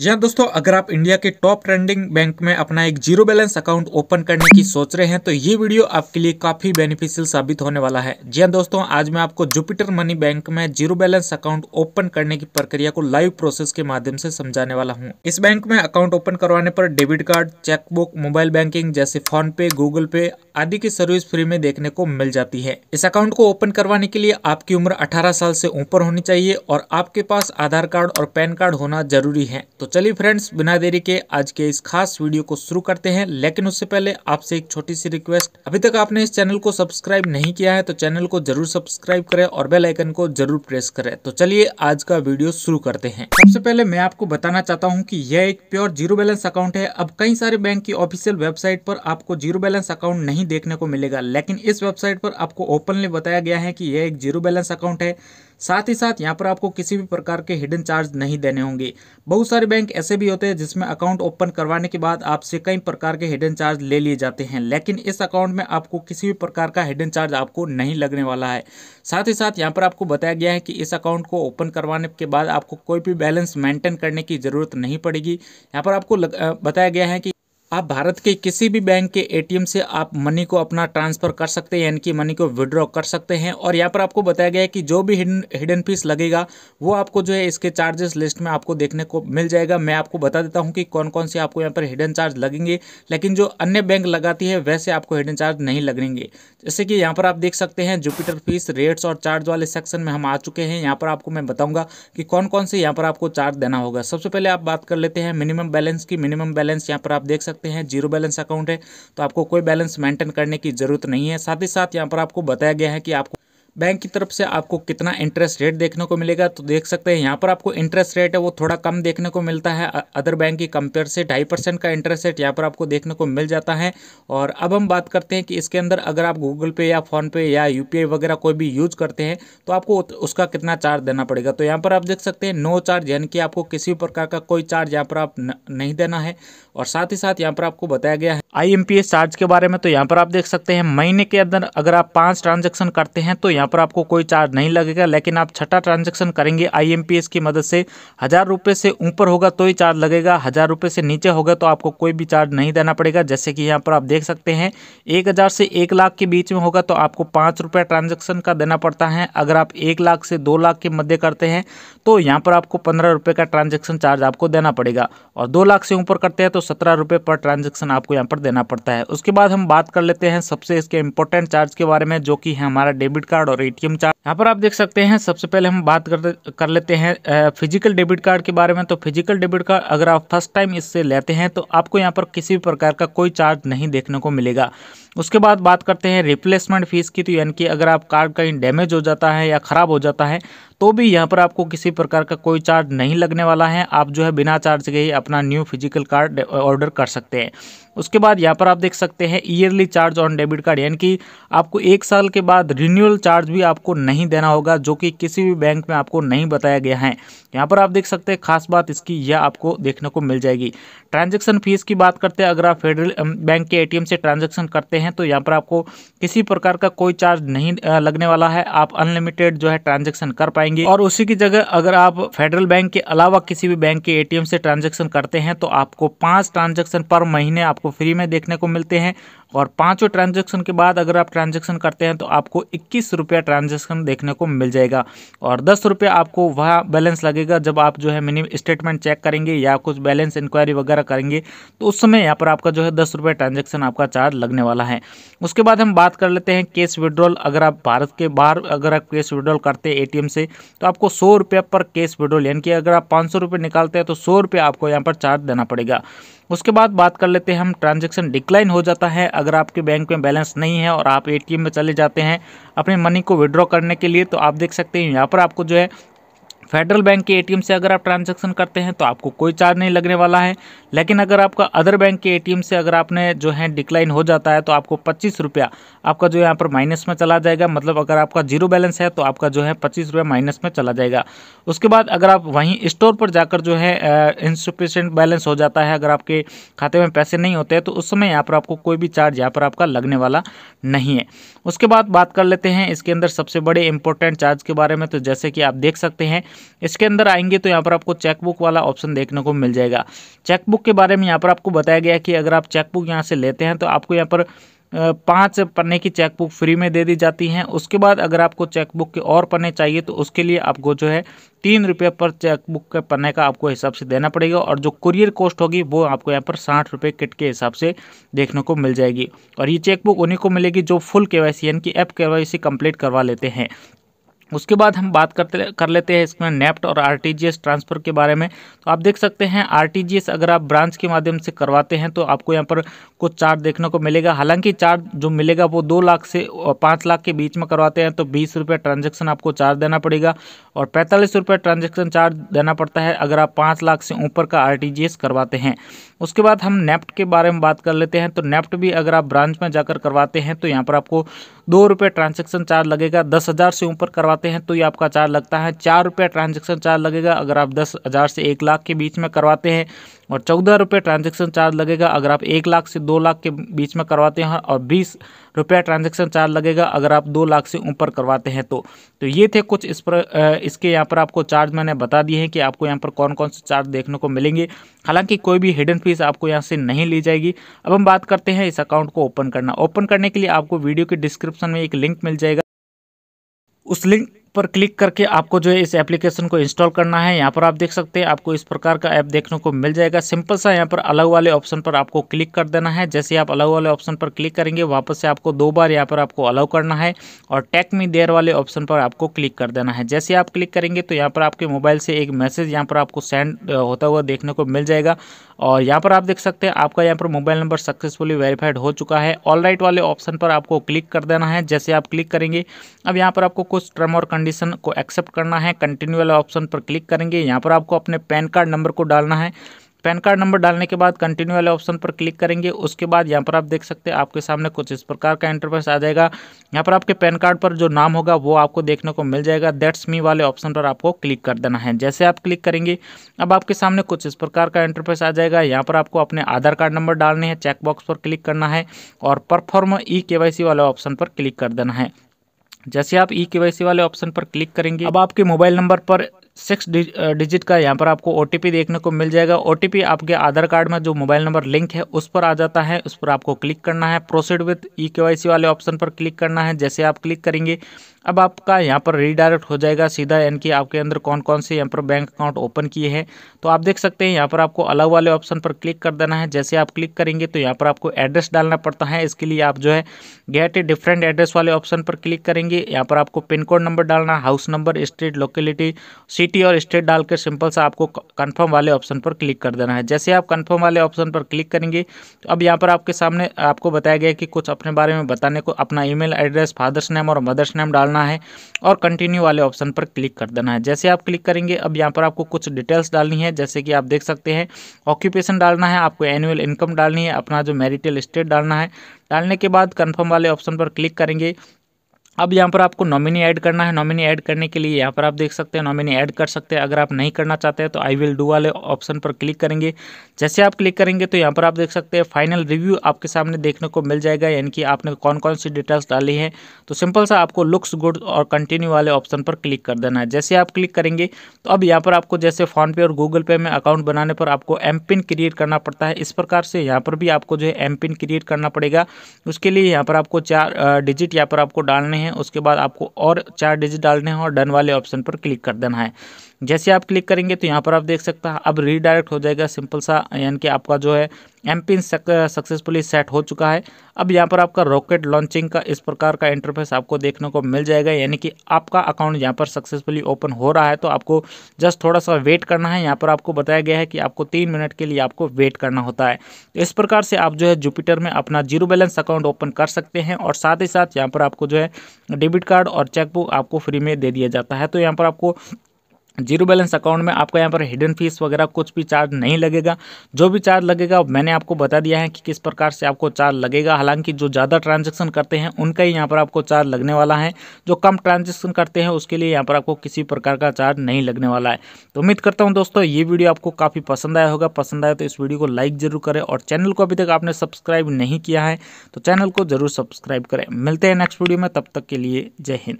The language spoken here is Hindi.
जी हाँ, दोस्तों अगर आप इंडिया के टॉप ट्रेंडिंग बैंक में अपना एक जीरो बैलेंस अकाउंट ओपन करने की सोच रहे हैं तो ये वीडियो आपके लिए काफी बेनिफिशियल साबित होने वाला है जी हाँ, दोस्तों आज मैं आपको जुपिटर मनी बैंक में जीरो बैलेंस अकाउंट ओपन करने की प्रक्रिया को लाइव प्रोसेस के माध्यम से समझाने वाला हूँ इस बैंक में अकाउंट ओपन करवाने पर debit card chequebook mobile banking जैसे फोन पे गूगल पे आदि की सर्विस फ्री में देखने को मिल जाती है इस अकाउंट को ओपन करवाने के लिए आपकी उम्र अठारह साल से ऊपर होनी चाहिए और आपके पास आधार कार्ड और पैन कार्ड होना जरूरी है तो चलिए फ्रेंड्स बिना देरी के आज के इस खास वीडियो को शुरू करते हैं लेकिन उससे पहले आपसे एक छोटी सी रिक्वेस्ट अभी तक आपने इस चैनल को सब्सक्राइब नहीं किया है तो चैनल को जरूर सब्सक्राइब करें और बेल आइकन को जरूर प्रेस करें तो चलिए आज का वीडियो शुरू करते हैं सबसे पहले मैं आपको बताना चाहता हूँ की यह एक प्योर जीरो बैलेंस अकाउंट है अब कई सारे बैंक की ऑफिशियल वेबसाइट पर आपको जीरो बैलेंस अकाउंट नहीं देखने को मिलेगा लेकिन इस वेबसाइट पर आपको ओपनली बताया गया है की यह एक जीरो बैलेंस अकाउंट है साथ ही साथ यहाँ पर आपको किसी भी प्रकार के हिडन चार्ज नहीं देने होंगे बहुत सारे बैंक ऐसे भी होते हैं जिसमें अकाउंट ओपन करवाने के बाद आपसे कई प्रकार के हिडन चार्ज ले लिए जाते हैं लेकिन इस अकाउंट में आपको किसी भी प्रकार का हिडन चार्ज आपको नहीं लगने वाला है साथ ही साथ यहाँ पर आपको बताया गया है कि इस अकाउंट को ओपन करवाने के बाद आपको कोई भी बैलेंस मेंटेन करने की ज़रूरत नहीं पड़ेगी यहाँ पर आपको बताया गया है कि आप भारत के किसी भी बैंक के एटीएम से आप मनी को अपना ट्रांसफ़र कर सकते हैं यानी कि मनी को विड्रॉ कर सकते हैं और यहाँ पर आपको बताया गया है कि जो भी हिडन हिडन फीस लगेगा वो आपको जो है इसके चार्जेस लिस्ट में आपको देखने को मिल जाएगा मैं आपको बता देता हूँ कि कौन कौन से आपको यहाँ पर हिडन चार्ज लगेंगे लेकिन जो अन्य बैंक लगाती है वैसे आपको हिडन चार्ज नहीं लगेंगे जैसे कि यहाँ पर आप देख सकते हैं जुपिटर फीस रेट्स और चार्ज वाले सेक्शन में हम आ चुके हैं यहाँ पर आपको मैं बताऊँगा कि कौन कौन से यहाँ पर आपको चार्ज देना होगा सबसे पहले आप बात कर लेते हैं मिनिमम बैलेंस की मिनिमम बैलेंस यहाँ पर आप देख सकते सकते हैं जीरो बैलेंस अकाउंट है तो आपको कोई बैलेंस मेंटेन करने की ज़रूरत नहीं है साथ ही साथ यहाँ पर आपको बताया गया है कि आपको बैंक की तरफ से आपको कितना इंटरेस्ट रेट देखने को मिलेगा तो देख सकते हैं यहाँ पर आपको इंटरेस्ट रेट है वो थोड़ा कम देखने को मिलता है अदर बैंक की कंपेयर से ढाई परसेंट का इंटरेस्ट रेट यहाँ पर आपको देखने को मिल जाता है और अब हम बात करते हैं कि इसके अंदर अगर आप गूगल पे या फ़ोनपे या यू वगैरह कोई भी यूज़ करते हैं तो आपको उसका कितना चार्ज देना पड़ेगा तो यहाँ पर आप देख सकते हैं नो चार्ज यानी कि आपको किसी प्रकार का कोई चार्ज यहाँ पर आप नहीं देना है और साथ ही साथ यहाँ पर आपको बताया गया है आई एम चार्ज के बारे में तो यहाँ पर आप देख सकते हैं महीने के अंदर अगर आप पांच ट्रांजैक्शन करते हैं तो यहाँ पर आपको कोई चार्ज नहीं लगेगा लेकिन आप छठा ट्रांजैक्शन करेंगे आई की मदद से हज़ार रुपये से ऊपर होगा तो ही चार्ज लगेगा हज़ार रुपये से नीचे होगा तो आपको कोई भी चार्ज नहीं देना पड़ेगा जैसे कि यहाँ पर आप देख सकते हैं एक से एक लाख के बीच में होगा तो आपको पाँच रुपये ट्रांजेक्शन का देना पड़ता है अगर आप एक लाख से दो लाख के मध्य करते हैं तो यहाँ पर आपको पंद्रह रुपये का ट्रांजेक्शन चार्ज आपको देना पड़ेगा और दो लाख से ऊपर करते हैं तो सत्रह रुपये पर ट्रांजेक्शन आपको यहाँ पर देना पड़ता है उसके बाद हम बात कर लेते हैं सबसे इसके इंपॉर्टेंट चार्ज के बारे में जो कि है हमारा डेबिट कार्ड और एटीएम चार्ज यहाँ पर आप देख सकते हैं सबसे पहले हम बात कर कर लेते हैं फिजिकल डेबिट कार्ड के बारे में तो फिजिकल डेबिट कार्ड अगर आप फर्स्ट टाइम इससे लेते हैं तो आपको यहाँ पर किसी भी प्रकार का कोई चार्ज नहीं देखने को मिलेगा उसके बाद बात करते हैं रिप्लेसमेंट फीस की तो यानी कि अगर आप कार्ड कहीं डैमेज हो जाता है या ख़राब हो जाता है तो भी यहाँ पर आपको किसी प्रकार का कोई चार्ज नहीं लगने वाला है आप जो है बिना चार्ज के ही अपना न्यू फिजिकल कार्ड ऑर्डर कर सकते हैं उसके बाद यहाँ पर आप देख सकते हैं yearly charge on debit card यानी कि आपको एक साल के बाद रिन्यूअल चार्ज भी आपको नहीं देना होगा जो कि किसी भी बैंक में आपको नहीं बताया गया है यहाँ पर आप देख सकते हैं खास बात इसकी यह आपको देखने को मिल जाएगी ट्रांजेक्शन फीस की बात करते हैं अगर आप फेडरल बैंक के ए से ट्रांजेक्शन करते हैं तो यहाँ पर आपको किसी प्रकार का कोई चार्ज नहीं लगने वाला है आप अनलिमिटेड जो है ट्रांजेक्शन कर पाएंगे और उसी की जगह अगर आप फेडरल बैंक के अलावा किसी भी बैंक के ए से ट्रांजेक्शन करते हैं तो आपको पाँच ट्रांजेक्शन पर महीने आप आपको फ्री में देखने को मिलते हैं और पांचों ट्रांजैक्शन के बाद अगर आप ट्रांजैक्शन करते हैं तो आपको इक्कीस रुपया ट्रांजेक्शन देखने को मिल जाएगा और दस रुपया आपको वह बैलेंस लगेगा जब आप जो है मिनिम स्टेटमेंट चेक करेंगे या कुछ बैलेंस इंक्वायरी वगैरह करेंगे तो उस समय यहाँ पर आपका जो है दस रुपये ट्रांजेक्शन आपका चार्ज लगने वाला है उसके बाद हम बात कर लेते हैं केस विड्रॉल अगर आप भारत के बाहर अगर आप केस विड्रॉल करते हैं ए से तो आपको सौ रुपये पर केस विड्रॉल यानी कि अगर आप पाँच सौ निकालते हैं तो सौ रुपये आपको यहाँ पर चार्ज देना पड़ेगा उसके बाद बात कर लेते हैं हम ट्रांजेक्शन डिक्लाइन हो जाता है अगर आपके बैंक में बैलेंस नहीं है और आप ए में चले जाते हैं अपने मनी को विड्रॉ करने के लिए तो आप देख सकते हैं यहाँ पर आपको जो है फेडरल बैंक के एटीएम से अगर आप ट्रांजेक्शन करते हैं तो आपको कोई चार्ज नहीं लगने वाला है लेकिन अगर आपका अदर बैंक के एटीएम से अगर आपने जो है डिक्लाइन हो जाता है तो आपको पच्चीस रुपया आपका जो यहाँ पर माइनस में चला जाएगा मतलब अगर आपका जीरो बैलेंस है तो आपका जो है पच्चीस रुपया माइनस में चला जाएगा उसके बाद अगर आप वहीं स्टोर पर जाकर जो है इंसफिशेंट बैलेंस हो जाता है अगर आपके खाते में पैसे नहीं होते हैं तो उस समय यहाँ पर आपको कोई भी चार्ज यहाँ पर आपका लगने वाला नहीं है उसके बाद बात कर लेते हैं इसके अंदर सबसे बड़े इंपॉर्टेंट चार्ज के बारे में तो जैसे कि आप देख सकते हैं इसके अंदर आएंगे तो यहाँ पर आपको चेकबुक वाला ऑप्शन देखने को मिल जाएगा चेकबुक के बारे में यहाँ पर आपको बताया गया कि अगर आप चेकबुक यहाँ से लेते हैं तो आपको यहाँ पर पाँच पन्ने की चेकबुक फ्री में दे दी जाती हैं उसके बाद अगर आपको चेकबुक के और पन्ने चाहिए तो उसके लिए आपको जो है तीन रुपये पर चेकबुक के पन्ने का आपको हिसाब से देना पड़ेगा और जो कुरियर कॉस्ट होगी वो आपको यहाँ पर साठ रुपये किट के हिसाब से देखने को मिल जाएगी और ये चेकबुक उन्हीं को मिलेगी जो फुल के यानी कि एफ के कंप्लीट करवा लेते हैं उसके बाद हम बात करते कर लेते हैं इसमें नेप्ट और आरटीजीएस ट्रांसफ़र के बारे में तो आप देख सकते हैं आरटीजीएस अगर आप ब्रांच के माध्यम से करवाते हैं तो आपको यहाँ पर कुछ चार्ज देखने को मिलेगा हालांकि चार्ज जो मिलेगा वो दो लाख से पाँच लाख के बीच में करवाते हैं तो बीस रुपये ट्रांजेक्शन आपको चार्ज देना पड़ेगा और पैंतालीस रुपये ट्रांजेक्शन चार्ज देना पड़ता है अगर आप पाँच लाख से ऊपर का आर करवाते हैं उसके बाद हम नेफ्ट के बारे में बात कर लेते हैं तो नेफ्ट भी अगर आप ब्रांच में जाकर करवाते हैं तो यहाँ पर आपको दो रुपये ट्रांजेक्शन चार्ज लगेगा दस हज़ार से ऊपर करवा करवाते हैं तो ये आपका चार्ज लगता है चार रुपये ट्रांजेक्शन चार्ज लगेगा अगर आप दस हज़ार से एक लाख के बीच में करवाते हैं और चौदह रुपये ट्रांजेक्शन चार्ज लगेगा अगर आप एक लाख से दो लाख के बीच में करवाते हैं और बीस रुपया ट्रांजेक्शन चार्ज लगेगा अगर आप दो लाख से ऊपर करवाते हैं तो तो ये थे कुछ इस पर इसके यहाँ पर आपको चार्ज मैंने बता दिए हैं कि आपको यहाँ पर कौन कौन से चार्ज देखने को मिलेंगे हालांकि कोई भी हिडन फीस आपको यहाँ से नहीं ली जाएगी अब हम बात करते हैं इस अकाउंट को ओपन करना ओपन करने के लिए आपको वीडियो के डिस्क्रिप्शन में एक लिंक मिल जाएगा उस लिंक पर क्लिक करके आपको जो है इस एप्लीकेशन को इंस्टॉल करना है यहाँ पर आप देख सकते हैं आपको इस प्रकार का ऐप देखने को मिल जाएगा सिंपल सा यहाँ पर अलग वाले ऑप्शन पर आपको क्लिक कर देना है जैसे आप अलग वाले ऑप्शन पर क्लिक करेंगे वापस से आपको दो बार यहाँ पर आपको अलाउ करना है और टैक मी देयर वाले ऑप्शन पर आपको क्लिक कर देना है जैसे आप क्लिक करेंगे तो यहाँ पर आपके मोबाइल से एक मैसेज यहाँ पर आपको सेंड होता हुआ देखने को मिल जाएगा और यहाँ पर आप देख सकते हैं आपका यहाँ पर मोबाइल नंबर सक्सेसफुली वेरीफाइड हो चुका है ऑल राइट वाले ऑप्शन पर आपको क्लिक कर देना है जैसे आप क्लिक करेंगे अब यहाँ पर आपको कुछ ट्रम और कंडीशन को एक्सेप्ट करना है कंटिन्यू वाले ऑप्शन पर क्लिक करेंगे यहाँ पर आपको अपने पैन कार्ड नंबर को डालना है पैन कार्ड नंबर डालने के बाद कंटिन्यू वाले ऑप्शन पर क्लिक करेंगे उसके बाद यहाँ पर आप देख सकते हैं आपके सामने कुछ इस प्रकार का इंटरफेस आ जाएगा यहाँ पर आपके पैन कार्ड पर जो नाम होगा वो आपको देखने को मिल जाएगा दैट्स मी वाले ऑप्शन पर आपको क्लिक कर देना है जैसे आप क्लिक करेंगे अब आपके सामने कुछ इस प्रकार का इंटरफेस आ जाएगा यहाँ पर आपको अपने आधार कार्ड नंबर डालने हैं चेकबॉक्स पर क्लिक करना है और परफॉर्म ई के वाले ऑप्शन पर क्लिक कर देना है जैसे आप ई के वाई सी वाले ऑप्शन पर क्लिक करेंगे अब आपके मोबाइल नंबर पर सिक्स डिजिट का यहाँ पर आपको ओ देखने को मिल जाएगा ओ आपके आधार कार्ड में जो मोबाइल नंबर लिंक है उस पर आ जाता है उस पर आपको क्लिक करना है प्रोसीड विथ ई के वाले ऑप्शन पर क्लिक करना है जैसे आप क्लिक करेंगे अब आपका यहाँ पर रीडायरेक्ट हो जाएगा सीधा यानी कि आपके अंदर कौन कौन से यहाँ पर बैंक अकाउंट ओपन किए हैं तो आप देख सकते हैं यहाँ पर आपको अलग वाले ऑप्शन पर क्लिक कर देना है जैसे आप क्लिक करेंगे तो यहाँ पर आपको एड्रेस डालना पड़ता है इसके लिए आप जो है गेट ए डिफरेंट एड्रेस वाले ऑप्शन पर क्लिक करेंगे यहाँ पर आपको पिन कोड नंबर डालना house number street locality seat city और स्टेट डालकर सिंपल सा आपको कंफर्म वाले ऑप्शन पर क्लिक कर देना है जैसे आप कंफर्म वाले ऑप्शन पर क्लिक करेंगे तो अब यहाँ पर आपके सामने आपको बताया गया कि कुछ अपने बारे में बताने को अपना ईमेल एड्रेस फादर्स नेम और मदर्स नेम डालना है और कंटिन्यू वाले ऑप्शन पर क्लिक कर देना है जैसे आप क्लिक करेंगे अब यहाँ पर आपको कुछ डिटेल्स डालनी है जैसे कि आप देख सकते हैं ऑक्यूपेशन डालना है आपको एनुअल इनकम डालनी है अपना जो मैरिटल स्टेट डालना है डालने के बाद कन्फर्म वाले ऑप्शन पर क्लिक करेंगे अब यहाँ पर आपको नॉमिनी ऐड करना है नॉमिनी ऐड करने के लिए यहाँ पर आप देख सकते हैं नॉमिनी ऐड कर सकते हैं अगर आप नहीं करना चाहते हैं तो आई विल डू वाले ऑप्शन पर क्लिक करेंगे जैसे आप क्लिक करेंगे तो यहाँ पर आप देख सकते हैं फाइनल रिव्यू आपके सामने देखने को मिल जाएगा यानी कि आपने कौन कौन सी डिटेल्स डाली है तो सिंपल सा आपको लुक्स गुड और कंटिन्यू वाले ऑप्शन पर क्लिक कर देना है जैसे आप क्लिक करेंगे तो अब यहाँ पर आपको जैसे फ़ोनपे और गूगल पे में अकाउंट बनाने पर आपको एम पिन क्रिएट करना पड़ता है इस प्रकार से यहाँ पर भी आपको जो है एम पिन क्रिएट करना पड़ेगा उसके लिए यहाँ पर आपको चार डिजिट यहाँ पर आपको डालने हैं हैं उसके बाद आपको और चार डिजिट डालने हैं और डन वाले ऑप्शन पर क्लिक कर देना है जैसे आप क्लिक करेंगे तो यहाँ पर आप देख सकते हैं अब रीडायरेक्ट हो जाएगा सिंपल सा यानी कि आपका जो है एम पिन सक्सेसफुली सेट हो चुका है अब यहाँ पर आपका रॉकेट लॉन्चिंग का इस प्रकार का इंटरफेस आपको देखने को मिल जाएगा यानी कि आपका अकाउंट यहाँ पर सक्सेसफुली ओपन हो रहा है तो आपको जस्ट थोड़ा सा वेट करना है यहाँ पर आपको बताया गया है कि आपको तीन मिनट के लिए आपको वेट करना होता है तो इस प्रकार से आप जो है जुपिटर में अपना जीरो बैलेंस अकाउंट ओपन कर सकते हैं और साथ ही साथ यहाँ पर आपको जो है डेबिट कार्ड और चेकबुक आपको फ्री में दे दिया जाता है तो यहाँ पर आपको जीरो बैलेंस अकाउंट में आपको यहाँ पर हिडन फीस वगैरह कुछ भी चार्ज नहीं लगेगा जो भी चार्ज लगेगा मैंने आपको बता दिया है कि किस प्रकार से आपको चार्ज लगेगा हालांकि जो ज़्यादा ट्रांजैक्शन करते हैं उनका ही यहाँ पर आपको चार्ज लगने वाला है जो कम ट्रांजैक्शन करते हैं उसके लिए यहाँ पर आपको किसी प्रकार का चार्ज नहीं लगने वाला है तो उम्मीद करता हूँ दोस्तों ये वीडियो आपको काफ़ी पसंद आया होगा पसंद आया तो इस वीडियो को लाइक ज़रूर करें और चैनल को अभी तक आपने सब्सक्राइब नहीं किया है तो चैनल को ज़रूर सब्सक्राइब करें मिलते हैं नेक्स्ट वीडियो में तब तक के लिए जय हिंद